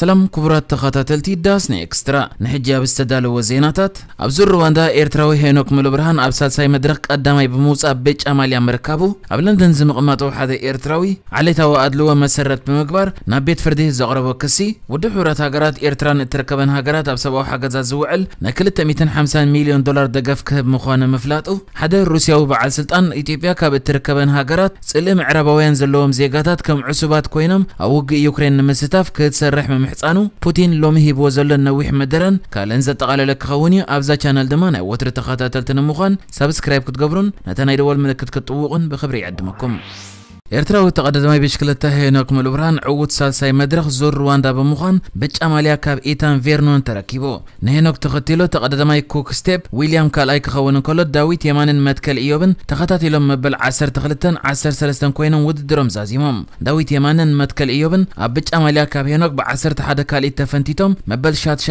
سلام كبرات تخاتلتي داسني اكسترا نحجاب استدالو وزيناتات ابزور رواندا ايرتراوي هينوك ملوبرهان ابسال ساي مدرق قداماي بموس اببيج امالي امركابو ابلندن زمق ماتو حاد ايرتراوي علي تاو ادلوه مسررت بمقبار نابيت فرده زغربو كسي ودو حورات هاقرات ايرتران اتركبن هاقرات ابسابو حاقزا زوعل ناكل التاميتن حمسان مليون دولار دقف كهب مخوانا مفلاتو حاد روسيا و بعال سلطان ايتيبيا كاب اتركبن هاقرات سلم عرباوين زلوهم زيقاتات كم عصوبات كوينم اوق يوكرين مستاف كتسرح من محصانو بوتين لومي هيبو زلن نويح مدرن كالن زتقالله كخوني ابزا شانل دما ناي وتر تخاتاتلتن مخان سبسكرايب كتገብሩን ነታ ናይ ደወል ምልክት ክትጥውቁን ብክብሪ ይዕድመኩም ኤርትራ ተቐዳዳማይ ብሽክለታ ሄኖክ ምልብራን ዕውት ሳልሳይ መድረኽ ዙር ሩዋንዳ ብምዃን በጭ ኣማልያ ካብ ኤታን ቬርኖን ተረኪቡ ንሄኖክ ተኸቲሎ ተቐዳዳማይ ኩክ ስቴፕ ዊልያም ካልኣይ ክኸውን እንከሎ ዳዊት የማንን መትከል ኢዮብን ተኸታቲሎም መበል 12 13 ኮይኖም ውድድሮም ዛዚሞም ዳዊት የማንን መትከል ኢዮብን ኣብ ብጭ ኣማልያ ካብ ሄኖክ ብ11 ካልኢት ተፈንቲቶም መበል 7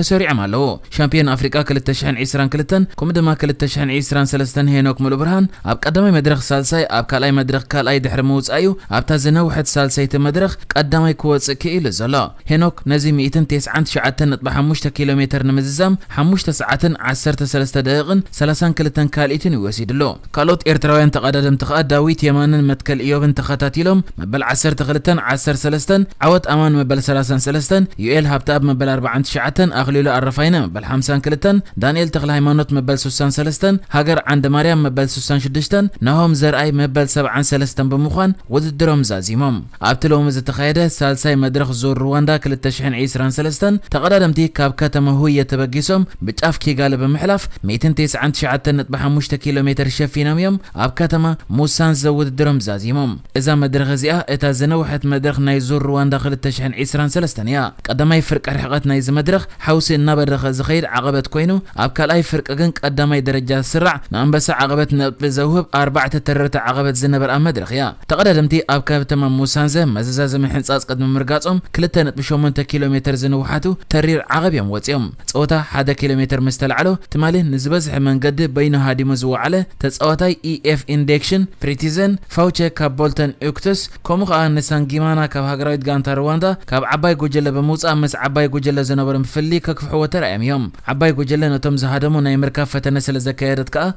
ተሰሪዖም ኣለዉ ሻምፒዮን ኣፍሪቃ 2022 ከምኡ ድማ 2023 ሄኖክ ምልብርሃን ኣብ ቀዳማይ መድረኽ ሳልሳይ ኣብ ካልኣይ መድረኽ ካልኣይ دحر موز ايو ابتا زنوحت سالسيت مدرخ قدامي كوز كيل زلا هنوك نزي ميتن تيس عانت شعاتن اطبع حموشتا كيلومتر نمززام حموشتا ساعتن عسر تسلستا دايغن سلسان كلتن كاليتن يوسيد لو كالوت ارتراوين تقادادم تقاد داويت يمانن متكل ايوبن تخاتاتيلوم مبل عسر تغلتن عسر سلستن عوت امان مبل سلسان سلستن يويل هابتاب مبل اربع عانت شعاتن اغليلا الرفاينا مبل حمسان كلتن دانيل تغل هيمانوت مبل سوسان سلستن هاجر عند مريم مبل سوسان شدشتن نهوم زر اي مبل سبعان سلستن بمخوان وددرهم زازيمهم ابتلو مز تخيده سالساي مدرخ زور رواندا كل التشحن عيسران سلستن تقدمتي كاب كتمه هو يتبقسهم بتعف كيغال بمحلف 299.5 كيلو متر شفينام يوم اب كتمه موسان زود درم زازيمهم اذا مدرخ زيا اتا زنوحت مدرخ ناي زور رواندا كل التشحن عيسران سلستن يا قدما يفرق ارحقات ناي مدرخ حوسي نبرخ زخير عقبت كوينو اب كالاي فرق كن قدما درجه سرع نعم بس عقبت نبذ زوهب 4 ترت عقبت زنبر ام مدرخ يا تقدر دمتي أب كابتن موسانزة مزازة من حنصاص قد من مرقاتهم تنت بشومن كيلومتر وحاتو ترير عقب يوم وتيوم تصوتا حدا كيلومتر مستل علو تمالي نزبز حمن قد بين هادي مزوع على تصوتاي اي اف اندكشن بريتيزن فاوتشي كابولتن اوكتس كومو خان نسانجيمانا كاب هاغرايت غانتا رواندا كاب عباي جوجل بموس أمس عباي جوجل زنبر مفلي ككفحو ترأم يوم عباي جوجل نتم زهادمو ناي مركب نسل زكيرت كا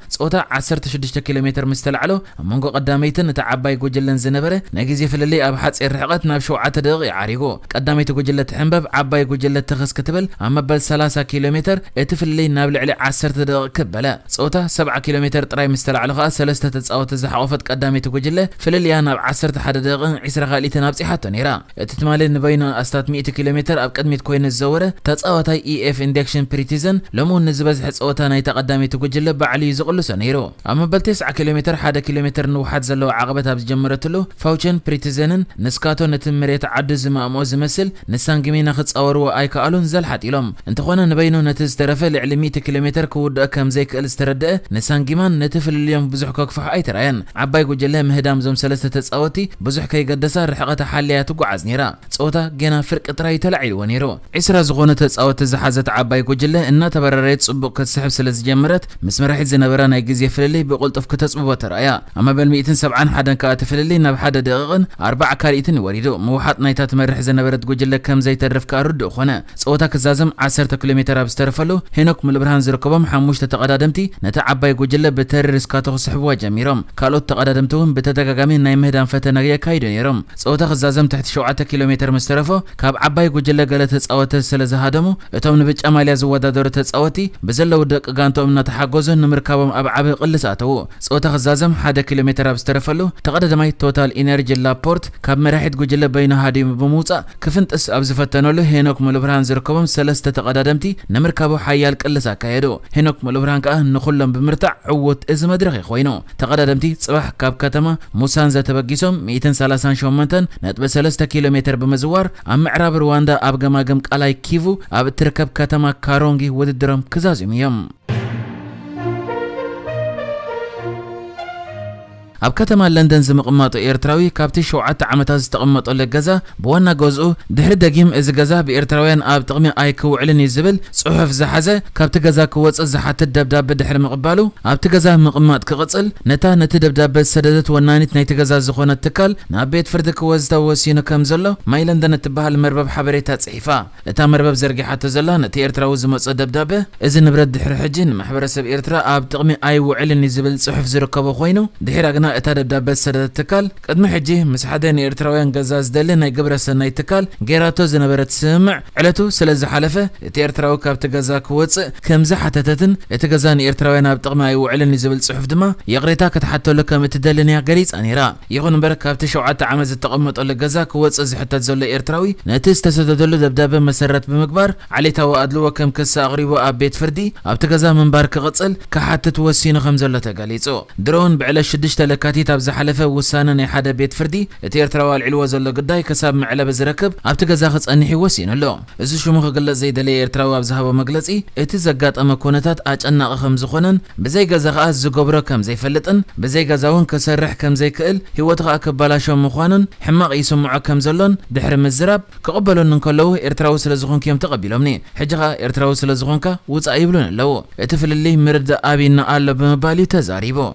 عشرة شدشة كيلومتر مستل علو منقو قداميتن تعباي ኣራባይ ጉጅለ ዝነበረ ንግዜ ፍልለይ ኣብ ሓፂር ርሕቐት ናብ ሸውዓተ ደቂ ይዓሪጎ ቀዳመይቲ ጉጅለ ትሕንበብ ዓባይ ጉጅለ ትኽስ ክትብል ኣብ መበል 30 ኪሎ ሜትር እቲ ፍልለይ ናብ ልዕሊ 10 ደቂ ክበለ ፆታ 70 ኪሎ ሜትር ጥራይ ምስ ተላዕሉ ከዓ ሰለስተ ተፃወተ ዝሓቆፈት ቀዳመይቲ ጉጅለ ፍልልያ ናብ 11 ደቂን 20 ካልኢትን ኣብፂሓቶ ነይራ እቲ ትማሊ ንበይኑ ኣስታት 100 ኪሎ ሜትር ኣብ ቅድሚት ኮይኑ ዝዘወረ ተፃዋታይ ኢኤፍ ኢንደክሽን ፕሪቲዝን ሎሚ እውን ንዝበዝሐ ፀወታ ናይታ ቀዳመይቲ ጉጅለ ባዕሉ እዩ ዝቕልሶ ነይሩ ኣብ መበል 9 ኪሎ ሜትር 1 ኪሎ ሜትር ንውሓት ዘለዎ ዓቕበት ኣብ ዝጀመረትሉ ፋውቸን ፕሪቲዘንን ንስካቶ ነቲ መሬት ዓዲ ዝማእምኦ ዝመስል ንሳንግሜና ክፃወርዎ ኣይከኣሉን ዘልሓጥ ኢሎም እንተኾነ ንበይኑ ነቲ ዝተረፈ ልዕሊ 100 ኪሎ ሜትር ክውድእ ከም ዘይክእል ዝተረድአ ንሳንጊማን ነቲ ፍልልዮም ብዙሕ ከክፍሕ ኣይተረኣየን ዓባይ ጉጅለ ምህዳም ዞም ሰለስተ ተፃወቲ ብዙሕ ከይገደሳ ርሕቐት ሓልያ ትጓዓዝ ነይራ ፀወታ ገና ፍርቂ ጥራይ ተላዒልዎ ነይሩ ዒስራ ዝኾነ ተፃወቲ ዝሓዘት ዓባይ ጉጅለ እናተበረረየት ፅቡቅ ክትስሕብ ስለ ዝጀመረት ምስ መራሒት ዝነበረ ናይ ግዜ ፍልልይ ብቕልጡፍ ክተፅብቦ ተረኣያ ኣብ መበል 171 ከዓ تفللينا بحدا دقن أربعة كاريتن وريدو موحد نايتا تمرح زنبرت جوجل كم زي ترفك أردو خنا سوتا كزازم عشرة كيلومتر أبسترفلو هناك ملبرهان زركبهم حموش تتقدادمتي نتا عباي جوجل بتر ريسكاتو سحبوا جميرم كالو تتقدادمتهم بتدقا جامين نايم هدان فتنا يا كايدن يرم سوتا كزازم تحت شوعة كيلومتر مسترفو كاب عباي جوجل قالت سوتا سلازهادمو اتوم نبيش أمالي زودا دورت سوتي بزلو دك غانتو من تحجوزن نمركابهم أب عبي قلساتو سوتا كزازم حدا كيلومتر أبسترفلو تقدا قدماي توتال إنرجي لابورت كاب مرحت جل بين هادي بموسى كفنت أس أبزفتنا له هنوك ملبران زركبم سلسة قدمتي نمركبو حيال كلسا كيدو هنوك ملبران كأه نخلم بمرتع عوت إز مدرخي خوينو تقدمتي صباح كاب كتما موسان زتبقيسهم 138 نتبه 3 كيلو متر بمزوار أم معراب رواندا أبقى ما قمك على كيفو أب تركب كتما كارونجي ኣብ ከተማ ለንደን ዝምቕመጡ ኤርትራዊ ካብቲ ሸውዓተ ዓመታት ዝተቐመጠሉ ገዛ ብዋና ገዝኡ ድሕሪ ደጊም እዚ ገዛ ብኤርትራውያን ኣብ ጥቕሚ ኣይክውዕልን እዩ ዝብል ጽሑፍ ዝሓዘ ካብቲ ገዛ ክወፅእ ዝሓትት ደብዳቤ ድሕሪ ምቕባሉ ኣብቲ ገዛ ምቕማጥ ክቕጽል ነታ ነቲ ደብዳቤ ዝሰደደት ወናኒት ናይቲ ገዛ ዝኾነት ትካል ናብ ቤት ፍርዲ ክወዝ ተወሲኑ ከም ዘሎ ማይ ለንደን እትበሃል መርበብ ሓበሬታ ጽሒፋ እታ መርበብ ዘርጊሓቶ ዘላ ነቲ ኤርትራዊ ዝመፀ ደብዳቤ እዚ ንብረት ድሕሪ ሕጂ ንማሕበረሰብ ኤርትራ ኣብ ጥቕሚ ኣይውዕልን እዩ ዝብል ጽሑፍ ዝርከቦ ኮይኑ ድሒራ ግና እታ ደብዳበ ዝሰደደ ትካል ቅድሚ ሕጂ ምስ ሓደ ንኤርትራውያን ገዛ ዝደሊ ናይ ግብረ ሰናይ ትካል ጌራቶ ዝነበረት ስምዕ ዕለቱ ስለ ዝሓለፈ እቲ ኤርትራዊ ካብቲ ገዛ ክወፅእ ከም ዝሓተተትን እቲ ገዛ ንኤርትራውያን ኣብ ጥቕሚ ኣይውዕልን እዩ ዝብል ፅሑፍ ድማ የቕሬታ ክትሓተሉ ከም እትደሊ ነያ ገሊፃ ነይራ ይኹን እምበር ካብቲ ሸውዓተ ዓመት ዝተቐመጠሉ ገዛ ክወፅእ ዝሕተት ዘሎ ኤርትራዊ ነቲ ዝተሰደደሉ ደብዳበ መሰረት ብምግባር ዓሌታዊ ኣድልዎ ከም ክስ ኣቕሪቡ ኣብ ቤት ፍርዲ ኣብቲ ገዛ ምንባር ክቕፅል ክሓትት ወሲኑ ከም ዘሎ ተገሊጹ ድሮውን ብዕለ 6 شركاتی تاب زحلف وسانن حدا بیت فردی ات ارتراوال علو زل قدای کسب معلب زرکب ابت جزاخت آنحی وسین اللهم از شما قل زید لی ارتراوال زهاب مجلسی ات زجات اما کنتات آج آن آخم زخونن بزی أز زجبر كم زي فلتن بزي جزاون کسرح کم زی کل هیوت قاکب بلاشم مخانن حماق ایسم معکم زلن كقبل إن كقبلون تير تروى سلزخون كيم تقبل تقبلوا منين حجغا ارتراو سلزغونكا وتعيبلون اللو اتفل اللي مرد ابي نقال بمبالي تزاريبو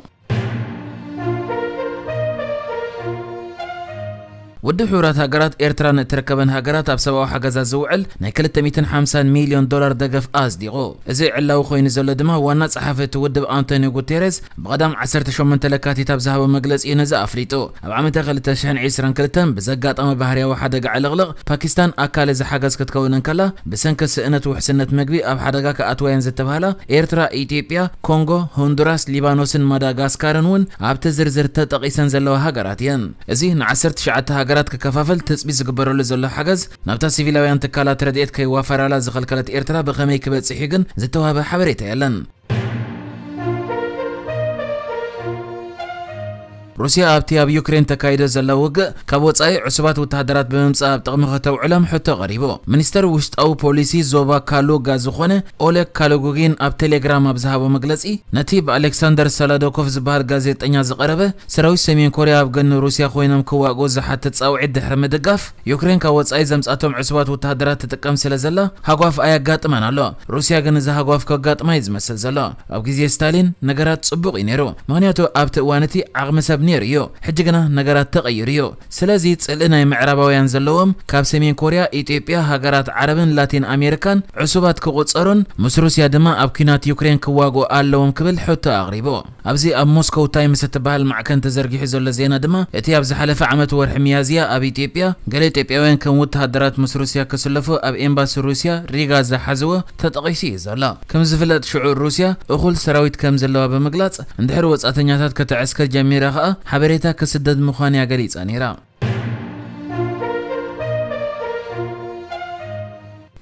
ود حورات هاجرات إيرتران تركبن هاجرات أبسوا حجز زوعل نكلت 150 مليون دولار دقف أز ديغو زي علاو خوين زول دما وانا صحافة ود أنتوني غوتيريز بقدم بقدام 18 تلكاتي تبزها بمجلس إنزا أفريتو أب عام تغل تشحن عسران كلتن بزقات أما بحرية وحدة على غلق باكستان أكال إذا حجز كتكون كلا بسنك سئنة وحسنة مجبي أب حدقة كأتوين زتبهلا إيرترا إيتيبيا كونغو هندوراس ليبانوسن مداغاسكارن ون أب تزرزر تقيسن زلو هاجرات ين زين 10 شعات هاجرات ككافافل تسبيس قبر الله زلها حجز نبتة سيفيلا وينتقالات رديت كي وافر على زخل كلات إيرترا بخمي كبت سحجن زتوها بحبريتا يلا ሩስያ ኣብቲ ኣብ ዩክሬን ተካይደ ዘላ ውግእ ካብ ወፃኢ ዕሱባት ወተሃደራት ብምምፃእ ኣብ ጥቕሚ ከተውዕሎም ሕቶ ቀሪቡ ሚኒስተር ውሽጣዊ ፖሊሲ ዞባ ካሉጋ ዝኾነ ኦሌግ ካሎጉጊን ኣብ ቴሌግራም ኣብ ዝሃቦ መግለፂ ነቲ ብኣሌክሳንደር ሰላዶኮቭ ዝበሃል ጋዜጠኛ ዝቐረበ ሰራዊት ሰሜን ኮርያ ኣብ ገኒ ሩስያ ኮይኖም ክዋግኡ ዝሓትት ፃውዒት ድሕሪ ምድጋፍ ዩክሬን ካብ ወፃኢ ዘምፃቶም ዕሱባት ወተሃደራት ትጥቀም ስለ ዘላ ሃጓፍ ኣየጋጥመን ኣሎ ሩስያ ግን እዚ ሃጓፍ ከጋጥማ እዩ ዝመስል ዘሎ ኣብ ግዜ ስታሊን ነገራት ፅቡቕ እዩ ነይሩ ምክንያቱ ኣብቲ እዋን እቲ ዓቕሚ ሰብ ነይሩ እዩ ሕጂ ግና ነገራት ተቐይሩ እዩ ስለዚ ፅልእናይ ምዕራባውያን ዘለዎም ካብ ሰሜን ኮርያ ኢትዮጵያ ሃገራት ዓረብን ላቲን ኣሜሪካን ዕሱባት ክቑፀሩን ምስ ሩስያ ድማ ኣብ ኩናት ዩክሬን ክዋግኡ ኣለዎም ክብል ሕቶ ኣቕሪቡ ኣብዚ ኣብ ሞስኮው ታይምስ እትበሃል ማዕከን ተዘርጊሑ ዘሎ ዜና ድማ እቲ ኣብ ዝሓለፈ ዓመት ወርሒ መያዝያ ኣብ ኢትዮጵያ ገለ ኢትዮጵያውያን ከም ወተሃደራት ምስ ሩስያ ክስለፉ ኣብ ኤምባሲ ሩስያ ሪጋ ዝሓዝዎ ተጠቒሱ እዩ ዘሎ ከም ዝፍለጥ ሽዑ ሩስያ እኹል ሰራዊት ከም ዘለዋ ብምግላጽ እንድሕር ወጻእተኛታት ከተዕስከ ጀሚራ ኸኣ حبريتا كسدد مخانيا غريز أنيرا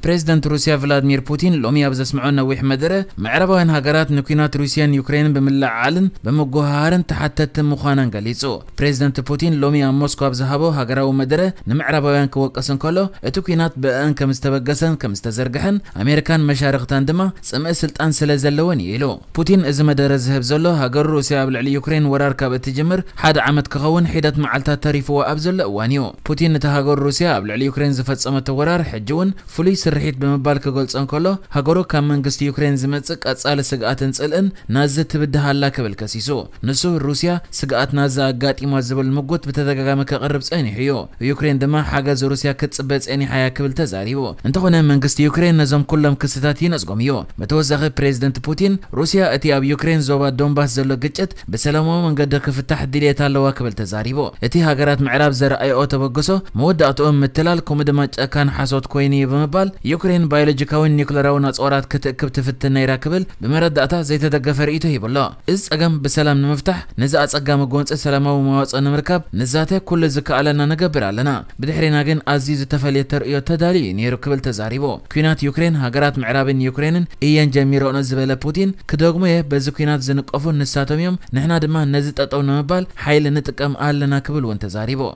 بريزيدنت روسيا فلاديمير بوتين لومي ابز اسمعونا ويح مدره معربه ان هاجرات نكينات روسيا يوكرين بملعالن بمجوهارن تحتت مخانن ገሊጹ ፕሬዚደንት ፑቲን ሎሚ ኣብ ሞስኮ ኣብ ዝሃቦ ሃገራዊ መደረ ንምዕራባውያን ክወቀስን ከሎ እቲ ኩናት ብአን ከም ዝተበገሰን ከም ዝተዘርግሐን ኣሜሪካን መሻርክታን ድማ ፅምኢ ስልጣን ስለ ዘለወን እዩ ኢሉ ፑቲን እዚ መደረ ዝህብ ዘሎ ሃገሩ ሩስያ ኣብ ልዕሊ ዩክሬን ወራር ካብ እትጅምር ሓደ ዓመት ክኸውን ሒደት መዓልታት ተሪፍዎ ኣብ ዘሎ እዋን እዩ ፑቲን እቲ ሃገሩ ሩስያ ኣብ ልዕሊ ዩክሬን ዝፈፀመቶ ወራር ሕጂ እውን ፍሉይ ስር ድርሒት ብምባል ክገልጾ እንከሎ ሃገሩ ካብ መንግስቲ ዩክሬን ዝመጽእ ቀጻሊ ስግኣትን ጽልእን ናዚ ትብድሃላ ክብል ከሲሱ ንሱ ሩስያ ስግኣት ናዚ ኣጋጢሟ ዝብል ምጉት ብተደጋጋሚ ከቕርብ ጸኒሑ እዩ ዩክሬን ድማ ሓገዝ ሩስያ ክትጽበ ጸኒሓ ያ ክብል ተዛሪቡ እንተኾነ መንግስቲ ዩክሬን ነዞም ኩሎም ክስታት ይነጽጎም እዩ ብተወሳኺ ፕሬዚደንት ፑቲን ሩስያ እቲ ኣብ ዩክሬን ዞባ ዶንባስ ዘሎ ግጭት ብሰላማዊ መንገዲ ክፍታሕ ድልየት ኣለዋ ክብል ተዛሪቡ እቲ ሃገራት ምዕራብ ዘረኣየኦ ተበግሶ መወዳእትኦም ምትላል ከምኡ ድማ ጨካን ሓሶት ኮይኑ ብምባል يوكرين بيولوجيكاوين نيكولاراونا صورات كتكب تفتنا يراكبل بمرد أتا زي تدقفر إيتو يبلا إز أقام بسلام نمفتح نزا أتسقام قونس السلام ومواصع نمركب نزاته كل زكاة لنا نقبر لنا بدحرينا جن أزيز تفالي ترئيو تدالي نيرو كبل تزاريبو كينات يوكرين هاقرات معرابين يوكرين إيان جميرو نزبال بوتين كدوغميه بزو كينات زنقفون نساتهم نحنا دما نزت أطونا مبال حيل نتقام آل لنا كبل وانتزاريبو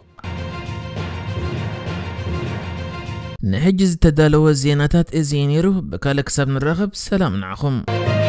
نحجز تدالو الزيناتات إزينيرو بكالك سبن الرغب سلام نعخم